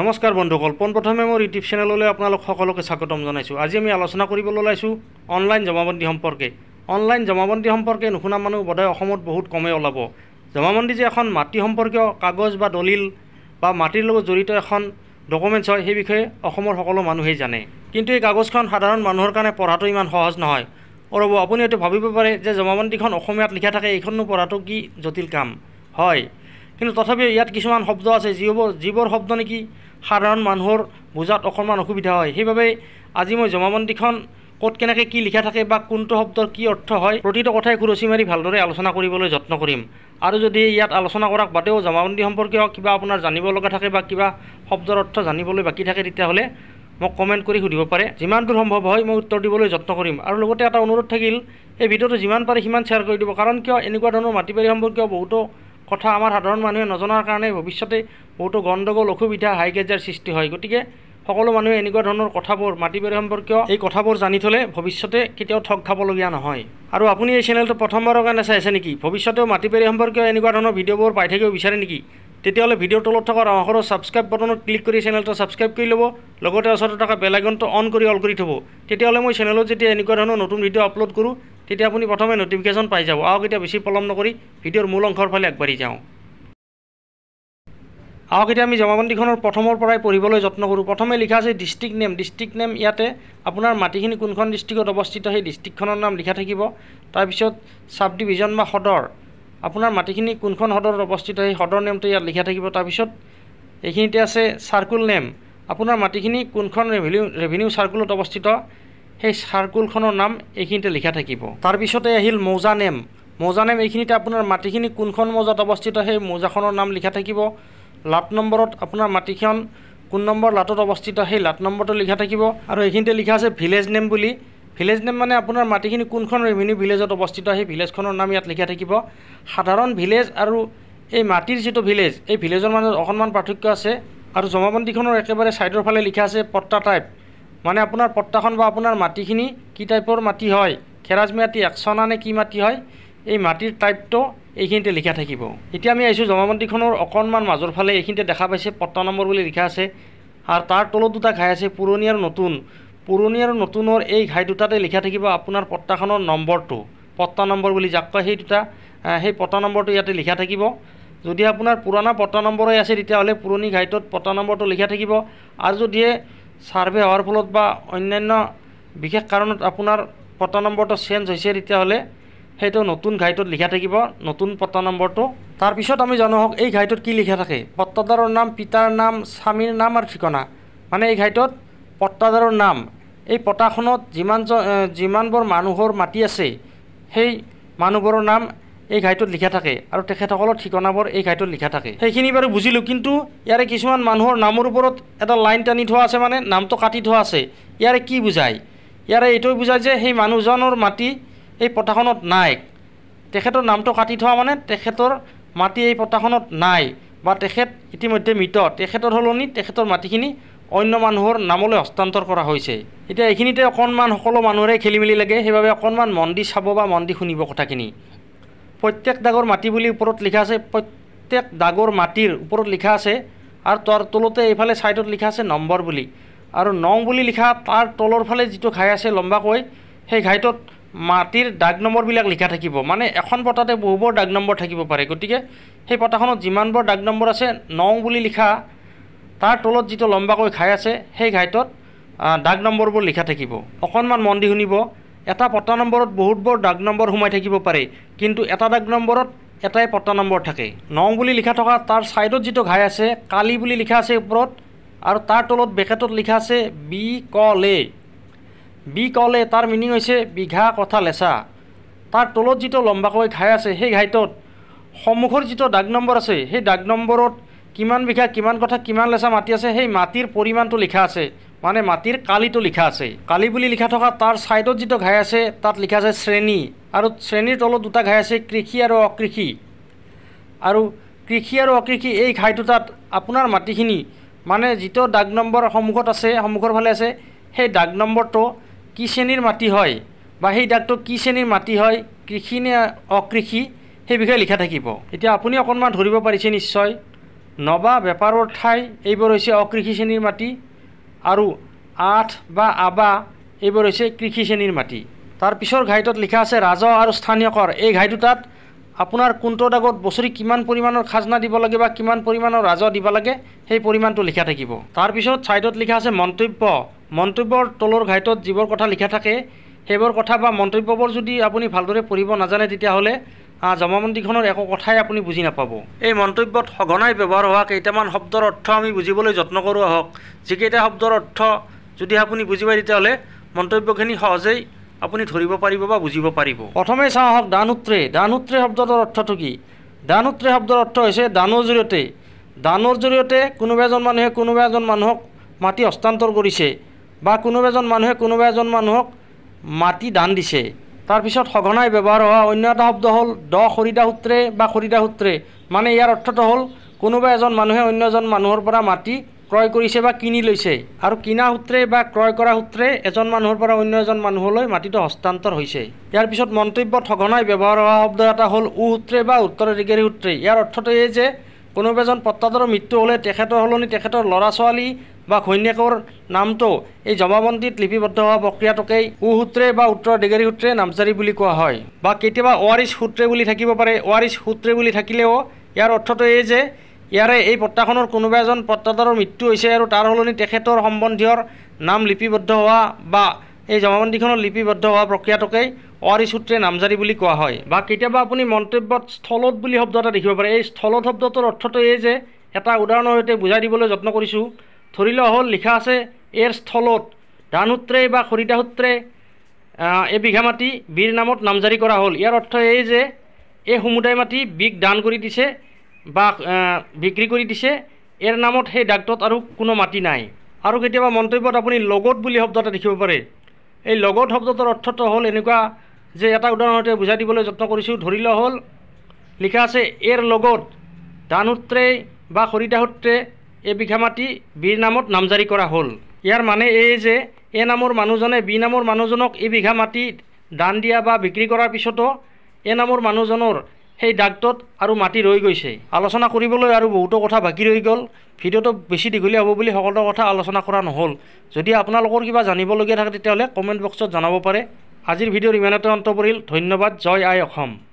নমস্কাৰ বন্ধুসকল পোনপ্ৰথমে মোৰ ইউটিউব চেনেললৈ আপোনালোক সকলোকে স্বাগতম জনাইছোঁ আজি আমি আলোচনা কৰিবলৈ ওলাইছোঁ অনলাইন জমাবন্দী সম্পৰ্কে অনলাইন জমাবন্দী সম্পৰ্কে নুশুনা মানুহ বোধহয় অসমত বহুত কমেই ওলাব জমাবন্দী যে এখন মাটি সম্পৰ্কীয় কাগজ বা দলিল বা মাটিৰ লগত জড়িত এখন ডকুমেণ্টছ হয় সেই বিষয়ে অসমৰ সকলো মানুহেই জানে কিন্তু এই কাগজখন সাধাৰণ মানুহৰ কাৰণে পঢ়াটো ইমান সহজ নহয় ৰ'ব আপুনি এইটো ভাবিব পাৰে যে জমাবন্দীখন অসমীয়াত লিখা থাকে এইখননো পঢ়াটো কি জটিল কাম হয় কিন্তু তথাপিও ইয়াত কিছুমান শব্দ আছে যিবোৰ যিবোৰ শব্দ নেকি সাধাৰণ মানুহৰ বুজাত অকণমান অসুবিধা হয় সেইবাবে আজি মই জমাবন্দীখন ক'ত কেনেকৈ কি লিখা থাকে বা কোনটো শব্দৰ কি অৰ্থ হয় প্ৰতিটো কথাই খুৰচি মাৰি ভালদৰে আলোচনা কৰিবলৈ যত্ন কৰিম আৰু যদি ইয়াত আলোচনা কৰাক বাদেও জমাবন্দী সম্পৰ্কীয় কিবা আপোনাৰ জানিব লগা থাকে বা কিবা শব্দৰ অৰ্থ জানিবলৈ বাকী থাকে তেতিয়াহ'লে মোক কমেণ্ট কৰি সুধিব পাৰে যিমান দূৰ সম্ভৱ হয় মই উত্তৰ দিবলৈ যত্ন কৰিম আৰু লগতে এটা অনুৰোধ থাকিল এই ভিডিঅ'টো যিমান পাৰে সিমান শ্বেয়াৰ কৰি দিব কাৰণ কিয় এনেকুৱা ধৰণৰ মাটি বাৰী সম্পৰ্কীয় বহুতো কথা আমাৰ সাধাৰণ মানুহে নজনাৰ কাৰণে ভৱিষ্যতে বহুতো গণ্ডগোল অসুবিধা হাই কাজিয়াৰ সৃষ্টি হয় গতিকে সকলো মানুহে এনেকুৱা ধৰণৰ কথাবোৰ মাটি মাটিবাৰী সম্পৰ্কীয় এই কথাবোৰ জানি থ'লে ভৱিষ্যতে কেতিয়াও ঠগ খাবলগীয়া নহয় আৰু আপুনি এই চেনেলটো প্ৰথমবাৰৰ কাৰণে চাইছে নেকি ভৱিষ্যতেও মাটি মাটিবাৰী সম্পৰ্কীয় এনেকুৱা ধৰণৰ ভিডিঅ'বোৰ পাই থাকিব বিচাৰে নেকি তেতিয়াহ'লে ভিডিঅ'ৰ তলত থকা ৰঙাখৰ ছাবস্ক্ৰাইব বটনত ক্লিক কৰি চেনেলটো ছাবস্ক্ৰাইব কৰি ল'ব লগতে ওচৰতে থকা বেল আইকনটো অন কৰি অল কৰি থ'ব তেতিয়াহ'লে মই চেনেলত যেতিয়া এনেকুৱা ধৰণৰ নতুন ভিডিঅ' আপলোড কৰোঁ তেতিয়া আপুনি প্ৰথমে ন'টিফিকেশ্যন পাই যাব আৰু এতিয়া বেছি পলম নকৰি ভিডিঅ'ৰ মূল অংশৰ ফালে আগবাঢ়ি যাওঁ আৰু এতিয়া আমি জমাবন্দীখনৰ প্ৰথমৰ পৰাই পঢ়িবলৈ যত্ন কৰোঁ প্ৰথমে লিখা আছে ডিষ্ট্ৰিক্ট নেম ডিষ্ট্ৰিক্ট নেম ইয়াতে আপোনাৰ মাটিখিনি কোনখন ডিষ্ট্ৰিক্টত অৱস্থিত সেই ডিষ্ট্ৰিক্টখনৰ নাম লিখা থাকিব তাৰপিছত ছাব ডিভিজন বা সদৰ আপোনাৰ মাটিখিনি কোনখন সদৰত অৱস্থিত সেই সদৰ নেমটো ইয়াত লিখা থাকিব তাৰপিছত এইখিনিতে আছে চাৰ্কুল নেম আপোনাৰ মাটিখিনি কোনখন ৰেভিনিউ ৰেভিনিউ চাৰ্কুলত অৱস্থিত সেই চাৰ্কুলখনৰ নাম এইখিনিতে লিখা থাকিব তাৰপিছতে আহিল মৌজা নেম মৌজা নেম এইখিনিতে আপোনাৰ মাটিখিনি কোনখন মৌজাত অৱস্থিত সেই মৌজাখনৰ নাম লিখা থাকিব লাট নম্বৰত আপোনাৰ মাটিখন কোন নম্বৰ লাটত অৱস্থিত সেই লাট নম্বৰটো লিখা থাকিব আৰু এইখিনিতে লিখা আছে ভিলেজ নেম বুলি ভিলেজ নেম মানে আপোনাৰ মাটিখিনি কোনখন ৰেভিনিউ ভিলেজত অৱস্থিত সেই ভিলেজখনৰ নাম ইয়াত লিখা থাকিব সাধাৰণ ভিলেজ আৰু এই মাটিৰ যিটো ভিলেজ এই ভিলেজৰ মাজত অকণমান পাৰ্থক্য আছে আৰু জমাবন্দীখনৰ একেবাৰে ছাইডৰ ফালে লিখা আছে পট্টা টাইপ মানে আপোনাৰ পট্টাখন বা আপোনাৰ মাটিখিনি কি টাইপৰ মাটি হয় খেৰাজ মাটি একচনা নে কি মাটি হয় এই মাটিৰ টাইপটো এইখিনিতে লিখা থাকিব এতিয়া আমি আহিছোঁ জমাবন্দীখনৰ অকণমান মাজৰ ফালে এইখিনিতে দেখা পাইছে পট্টা নম্বৰ বুলি লিখা আছে আৰু তাৰ তলত দুটা ঘাই আছে পুৰণি আৰু নতুন পুৰণি আৰু নতুনৰ এই ঘাই দুটাতে লিখা থাকিব আপোনাৰ পত্তাখনৰ নম্বৰটো পত্তা নম্বৰ বুলি যাক কয় সেই দুটা সেই পত্তা নম্বৰটো ইয়াতে লিখা থাকিব যদি আপোনাৰ পুৰণা পত্তা নম্বৰেই আছে তেতিয়াহ'লে পুৰণি ঘাইটোত পত্তা নম্বৰটো লিখা থাকিব আৰু যদিহে ছাৰ্ভে হোৱাৰ ফলত বা অন্যান্য বিশেষ কাৰণত আপোনাৰ পত্তা নম্বৰটো চেঞ্জ হৈছে তেতিয়াহ'লে সেইটো নতুন ঘাইটোত লিখা থাকিব নতুন পত্তা নম্বৰটো তাৰপিছত আমি জানো হওক এই ঘাইটোত কি লিখা থাকে পত্তাদাৰৰ নাম পিতাৰ নাম স্বামীৰ নাম আৰু ঠিকনা মানে এই ঘাইটোত পট্টাদাৰৰ নাম এই পট্টাখনত যিমানজ যিমানবোৰ মানুহৰ মাটি আছে সেই মানুহবোৰৰ নাম এই ঘাইটোত লিখা থাকে আৰু তেখেতসকলৰ ঠিকনাবোৰ এই ঘাইটোত লিখা থাকে সেইখিনি বাৰু বুজিলোঁ কিন্তু ইয়াৰে কিছুমান মানুহৰ নামৰ ওপৰত এটা লাইন টানি থোৱা আছে মানে নামটো কাটি থোৱা আছে ইয়াৰে কি বুজায় ইয়াৰে এইটোৱে বুজায় যে সেই মানুহজনৰ মাটি এই পট্টাখনত নাই তেখেতৰ নামটো কাটি থোৱা মানে তেখেতৰ মাটি এই পট্টাখনত নাই বা তেখেত ইতিমধ্যে মৃত তেখেতৰ সলনি তেখেতৰ মাটিখিনি অন্য মানুহৰ নামলৈ হস্তান্তৰ কৰা হৈছে এতিয়া এইখিনিতে অকণমান সকলো মানুহৰে খেলি মেলি লাগে সেইবাবে অকণমান মন দি চাব বা মন দি শুনিব কথাখিনি প্ৰত্যেক দাগৰ মাটি বুলি ওপৰত লিখা আছে প্ৰত্যেক দাগৰ মাটিৰ ওপৰত লিখা আছে আৰু তাৰ তলতে এইফালে ছাইডত লিখা আছে নম্বৰ বুলি আৰু নং বুলি লিখা তাৰ তলৰ ফালে যিটো ঘাই আছে লম্বাকৈ সেই ঘাইটোত মাটিৰ দাগ নম্বৰবিলাক লিখা থাকিব মানে এখন পতাতে বহুবোৰ দাগ নম্বৰ থাকিব পাৰে গতিকে সেই পতাখনত যিমানবোৰ দাগ নম্বৰ আছে নং বুলি লিখা তাৰ তলত যিটো লম্বাকৈ ঘাই আছে সেই ঘাইটোত ডাক নম্বৰবোৰ লিখা থাকিব অকণমান মন দি শুনিব এটা পট্টা নম্বৰত বহুতবোৰ ডাক নম্বৰ সোমাই থাকিব পাৰে কিন্তু এটা ডাক নম্বৰত এটাই পট্টা নম্বৰ থাকে নং বুলি লিখা থকা তাৰ ছাইডত যিটো ঘাই আছে কালি বুলি লিখা আছে ওপৰত আৰু তাৰ তলত বেকেটত লিখা আছে বি কলে বি কলে তাৰ মিনিং হৈছে বিঘা কথা লেচা তাৰ তলত যিটো লম্বাকৈ ঘাই আছে সেই ঘাইটোত সন্মুখৰ যিটো ডাক নম্বৰ আছে সেই ডাক নম্বৰত কিমান বিঘা কিমান কথা কিমান লেচা মাটি আছে সেই মাটিৰ পৰিমাণটো লিখা আছে মানে মাটিৰ কালিটো লিখা আছে কালি বুলি লিখা থকা তাৰ ছাইডত যিটো ঘাই আছে তাত লিখা আছে শ্ৰেণী আৰু শ্ৰেণীৰ তলত দুটা ঘাই আছে কৃষি আৰু অকৃষি আৰু কৃষি আৰু অকৃষি এই ঘাইটো তাত আপোনাৰ মাটিখিনি মানে যিটো ডাক নম্বৰ সন্মুখত আছে সন্মুখৰ ফালে আছে সেই ডাক নম্বৰটো কি শ্ৰেণীৰ মাটি হয় বা সেই দাগটো কি শ্ৰেণীৰ মাটি হয় কৃষি নে অকৃষি সেই বিষয়ে লিখা থাকিব এতিয়া আপুনি অকণমান ধৰিব পাৰিছে নিশ্চয় নবা বেপাৰৰ ঠাই এইবোৰ হৈছে অকৃষি শ্ৰেণীৰ মাটি আৰু আঠ বা আবা এইবোৰ হৈছে কৃষি শ্ৰেণীৰ মাটি তাৰ পিছৰ ঘাইটোত লিখা আছে ৰাজহ আৰু স্থানীয় কৰ এই ঘাই দুটাত আপোনাৰ কোনটো দাগত বছৰি কিমান পৰিমাণৰ খাজনা দিব লাগে বা কিমান পৰিমাণৰ ৰাজহ দিব লাগে সেই পৰিমাণটো লিখা থাকিব তাৰপিছত ছাইডত লিখা আছে মন্তব্য মন্তব্যৰ তলৰ ঘাইটত যিবোৰ কথা লিখা থাকে সেইবোৰ কথা বা মন্তব্যবোৰ যদি আপুনি ভালদৰে পঢ়িব নাজানে তেতিয়াহ'লে জমামন্দিখনৰ একো কথাই আপুনি বুজি নাপাব এই মন্তব্যত সঘনাই ব্যৱহাৰ হোৱা কেইটামান শব্দৰ অৰ্থ আমি বুজিবলৈ যত্ন কৰোঁ আহক যিকেইটা শব্দৰ অৰ্থ যদি আপুনি বুজি পায় তেতিয়াহ'লে মন্তব্যখিনি সহজেই আপুনি ধৰিব পাৰিব বা বুজিব পাৰিব প্ৰথমে চাওঁ আহক দান উত্ৰে দান উত্ৰে শব্দটোৰ অৰ্থটো কি দান উত্ৰে শব্দৰ অৰ্থ হৈছে দানৰ জৰিয়তে দানৰ জৰিয়তে কোনোবা এজন মানুহে কোনোবা এজন মানুহক মাটি হস্তান্তৰ কৰিছে বা কোনোবা এজন মানুহে কোনোবা এজন মানুহক মাটি দান দিছে তাৰপিছত সঘনাই ব্যৱহাৰ হোৱা অন্য এটা শব্দ হ'ল দ খৰিদা সূত্ৰে বা খৰিদা সূত্ৰে মানে ইয়াৰ অৰ্থটো হ'ল কোনোবা এজন মানুহে অন্য এজন মানুহৰ পৰা মাটি ক্ৰয় কৰিছে বা কিনি লৈছে আৰু কিনা সূত্ৰে বা ক্ৰয় কৰা সূত্ৰে এজন মানুহৰ পৰা অন্য এজন মানুহলৈ মাটিটো হস্তান্তৰ হৈছে ইয়াৰ পিছত মন্তব্যত সঘনাই ব্যৱহাৰ হোৱা শব্দ এটা হ'ল উ সূত্ৰে বা উত্তৰাধিকাৰী সূত্ৰে ইয়াৰ অৰ্থটো এই যে কোনোবা এজন পত্ৰাদাৰৰ মৃত্যু হ'লে তেখেতৰ সলনি তেখেতৰ ল'ৰা ছোৱালী বা ঘৈণীয়েকৰ নামটো এই জমাবন্দীত লিপিবদ্ধ হোৱা প্ৰক্ৰিয়াটোকেই উ সূত্ৰে বা উত্তৰ ডেগেৰী সূত্ৰে নামজাৰি বুলি কোৱা হয় বা কেতিয়াবা অ' আৰ সূত্ৰে বুলি থাকিব পাৰে অ' আৰ সূত্ৰে বুলি থাকিলেও ইয়াৰ অৰ্থটো এই যে ইয়াৰে এই পত্ৰাখনৰ কোনোবা এজন পত্ৰাদাৰৰ মৃত্যু হৈছে আৰু তাৰ সলনি তেখেতৰ সম্বন্ধীয়ৰ নাম লিপিবদ্ধ হোৱা বা এই জমাবন্দীখনৰ লিপিবদ্ধ হোৱা প্ৰক্ৰিয়াটোকেই অ' আৰ সূত্ৰে নামজাৰি বুলি কোৱা হয় বা কেতিয়াবা আপুনি মন্তব্যত স্থলত বুলি শব্দ এটা দেখিব পাৰে এই স্থলত শব্দটোৰ অৰ্থটো এই যে এটা উদাহৰণৰ সৈতে বুজাই দিবলৈ যত্ন কৰিছোঁ ধৰি লওক হ'ল লিখা আছে এৰ স্থলত দানসূত্ৰে বা খৰিতা সূত্ৰে খৰিতাসূত্ৰে বিঘা মাটি বীৰ নামত নামজাৰি কৰা হ'ল ইয়াৰ অৰ্থ এই যে এই সমুদায় মাটি বীগ দান কৰি দিছে বা বিক্ৰী কৰি দিছে এৰ নামত সেই ডাক্তৰত আৰু কোনো মাটি নাই আৰু কেতিয়াবা মন্তব্যত আপুনি লগত বুলি শব্দ এটা দেখিব পাৰে এই লগত শব্দটোৰ অৰ্থটো হ'ল এনেকুৱা যে এটা উদাহৰণতে বুজাই দিবলৈ যত্ন কৰিছোঁ ধৰি লোৱা হ'ল লিখা আছে এৰ লগত দানসূত্ৰে বা খৰিতা সূত্ৰে এই বিঘা মাটি বিৰ নামত নামজাৰি কৰা হ'ল ইয়াৰ মানে এয়ে যে এ নামৰ মানুহজনে বি নামৰ মানুহজনক এই বিঘা মাটি দান দিয়া বা বিক্ৰী কৰাৰ পিছতো এ নামৰ মানুহজনৰ সেই দাগটোত আৰু মাটি ৰৈ গৈছে আলোচনা কৰিবলৈ আৰু বহুতো কথা বাকী ৰৈ গ'ল ভিডিঅ'টো বেছি দীঘলীয়া হ'ব বুলি সকলো কথা আলোচনা কৰা নহ'ল যদি আপোনালোকৰ কিবা জানিবলগীয়া থাকে তেতিয়াহ'লে কমেণ্ট বক্সত জনাব পাৰে আজিৰ ভিডিঅ'ৰ ইমানতে অন্ত পৰিল ধন্যবাদ জয় আই অসম